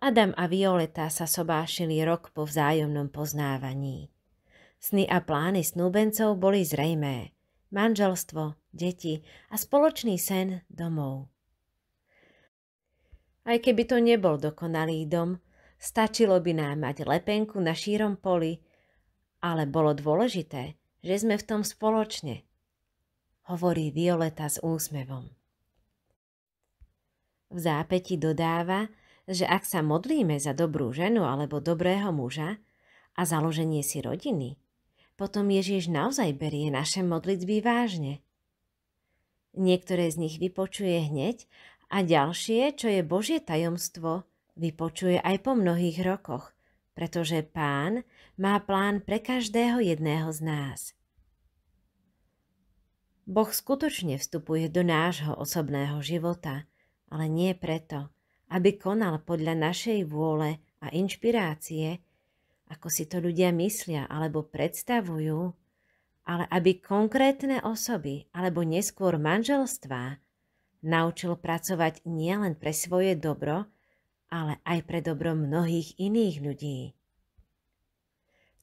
Adam a Violeta sa sobášili rok po vzájomnom poznávaní. Sny a plány snúbencov boli zrejmé. Manželstvo, deti a spoločný sen domov. Aj keby to nebol dokonalý dom, stačilo by nám mať lepenku na šírom poli, ale bolo dôležité, že sme v tom spoločne, hovorí Violeta s úsmevom. V zápäti dodáva, že ak sa modlíme za dobrú ženu alebo dobrého muža a založenie si rodiny, potom Ježiš naozaj berie naše modlitby vážne. Niektoré z nich vypočuje hneď a ďalšie, čo je Božie tajomstvo, vypočuje aj po mnohých rokoch, pretože Pán má plán pre každého jedného z nás. Boh skutočne vstupuje do nášho osobného života, ale nie preto, aby konal podľa našej vôle a inšpirácie, ako si to ľudia myslia alebo predstavujú, ale aby konkrétne osoby alebo neskôr manželstvá naučil pracovať nielen pre svoje dobro, ale aj pre dobro mnohých iných ľudí.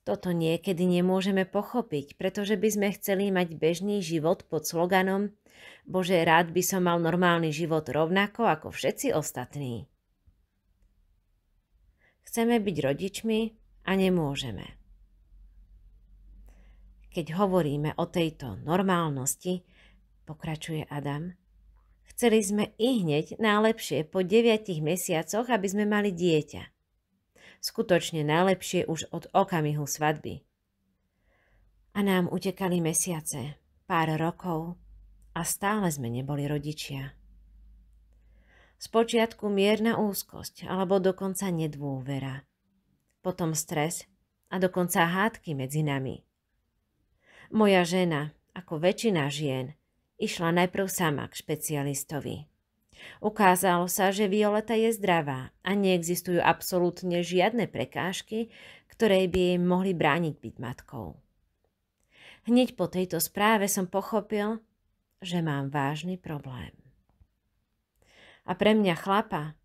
Toto niekedy nemôžeme pochopiť, pretože by sme chceli mať bežný život pod sloganom Bože, rád by som mal normálny život rovnako ako všetci ostatní. Chceme byť rodičmi a nemôžeme. Keď hovoríme o tejto normálnosti, pokračuje Adam, chceli sme i hneď najlepšie po 9 mesiacoch, aby sme mali dieťa skutočne najlepšie už od okamihu svadby. A nám utekali mesiace, pár rokov a stále sme neboli rodičia. Spočiatku mierna úzkosť alebo dokonca nedôvera. Potom stres a dokonca hádky medzi nami. Moja žena, ako väčšina žien, išla najprv sama k špecialistovi. Ukázalo sa, že Violeta je zdravá a neexistujú absolútne žiadne prekážky, ktoré by jej mohli brániť byť matkou. Hneď po tejto správe som pochopil, že mám vážny problém. A pre mňa chlapa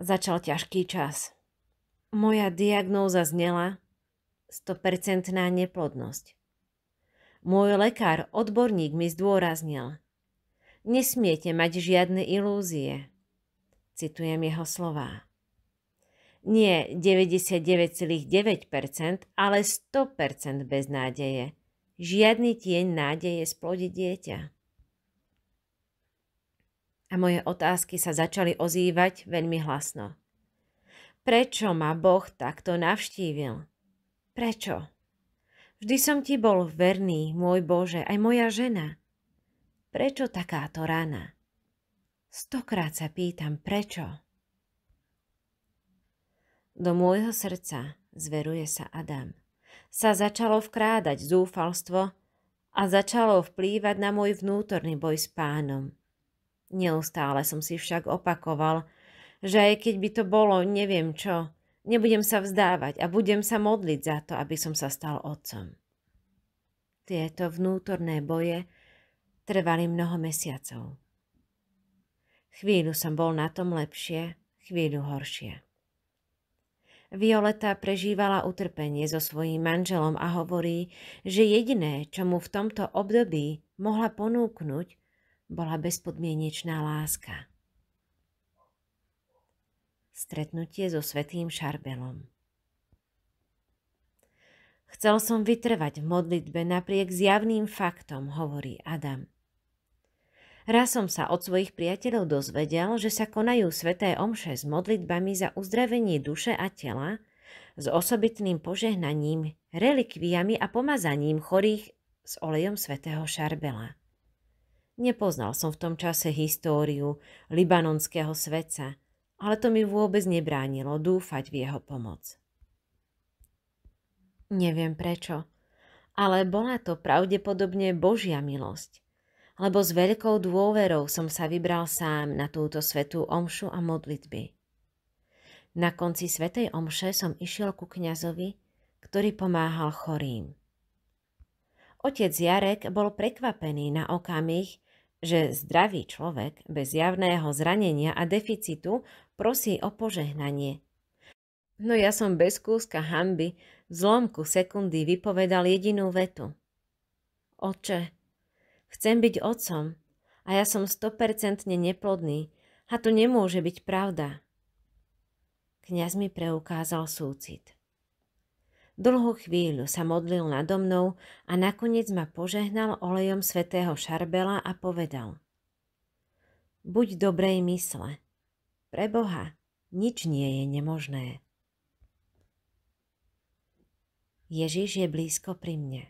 začal ťažký čas. Moja diagnóza znela 100% neplodnosť. Môj lekár, odborník mi zdôraznil, Nesmiete mať žiadne ilúzie. Citujem jeho slová. Nie 99,9%, ale 100% bez nádeje. Žiadny tieň nádeje splodí dieťa. A moje otázky sa začali ozývať veľmi hlasno. Prečo ma Boh takto navštívil? Prečo? Vždy som ti bol verný, môj Bože, aj moja žena – Prečo takáto rana? Stokrát sa pýtam, prečo? Do môjho srdca, zveruje sa Adam, sa začalo vkrádať zúfalstvo a začalo vplývať na môj vnútorný boj s pánom. Neustále som si však opakoval, že aj keď by to bolo neviem čo, nebudem sa vzdávať a budem sa modliť za to, aby som sa stal otcom. Tieto vnútorné boje trvali mnoho mesiacov. Chvíľu som bol na tom lepšie, chvíľu horšie. Violeta prežívala utrpenie so svojím manželom a hovorí, že jediné, čo mu v tomto období mohla ponúknuť, bola bezpodmienečná láska. Stretnutie so svetým Šarbelom Chcel som vytrvať v modlitbe napriek zjavným faktom, hovorí Adam. Raz som sa od svojich priateľov dozvedel, že sa konajú sveté omše s modlitbami za uzdravenie duše a tela, s osobitným požehnaním, relikviami a pomazaním chorých s olejom svätého Šarbela. Nepoznal som v tom čase históriu libanonského sveca, ale to mi vôbec nebránilo dúfať v jeho pomoc. Neviem prečo, ale bola to pravdepodobne Božia milosť, lebo s veľkou dôverou som sa vybral sám na túto svetú omšu a modlitby. Na konci svetej omše som išiel ku kňazovi, ktorý pomáhal chorým. Otec Jarek bol prekvapený na okamih, že zdravý človek bez javného zranenia a deficitu prosí o požehnanie No ja som bez kúska hamby v zlomku sekundy vypovedal jedinú vetu. Oče, chcem byť otcom a ja som stopercentne neplodný a to nemôže byť pravda. Kňaz mi preukázal súcit. Dlhú chvíľu sa modlil nado mnou a nakoniec ma požehnal olejom svätého Šarbela a povedal Buď dobrej mysle. Pre Boha nič nie je nemožné. Ježiš je blízko pri mne.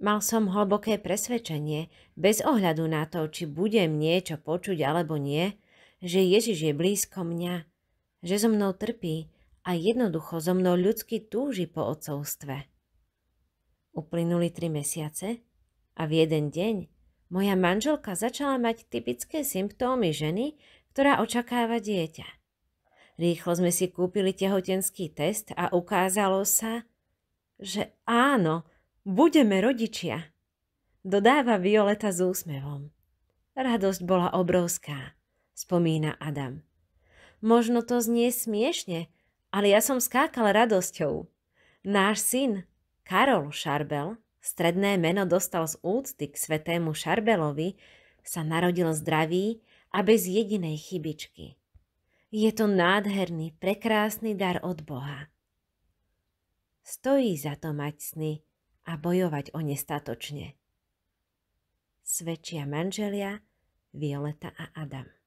Mal som hlboké presvedčenie, bez ohľadu na to, či budem niečo počuť alebo nie, že Ježiš je blízko mňa, že so mnou trpí a jednoducho so mnou ľudsky túži po otcovstve. Uplynuli tri mesiace a v jeden deň moja manželka začala mať typické symptómy ženy, ktorá očakáva dieťa. Rýchlo sme si kúpili tehotenský test a ukázalo sa, že áno, budeme rodičia. Dodáva Violeta s úsmevom. Radosť bola obrovská, spomína Adam. Možno to znie smiešne, ale ja som skákal radosťou. Náš syn, Karol Šarbel, stredné meno dostal z úcty k svetému Šarbelovi, sa narodil zdravý a bez jedinej chybičky. Je to nádherný, prekrásny dar od Boha. Stojí za to mať sny a bojovať o nestatočne. Svedčia manželia Violeta a Adam.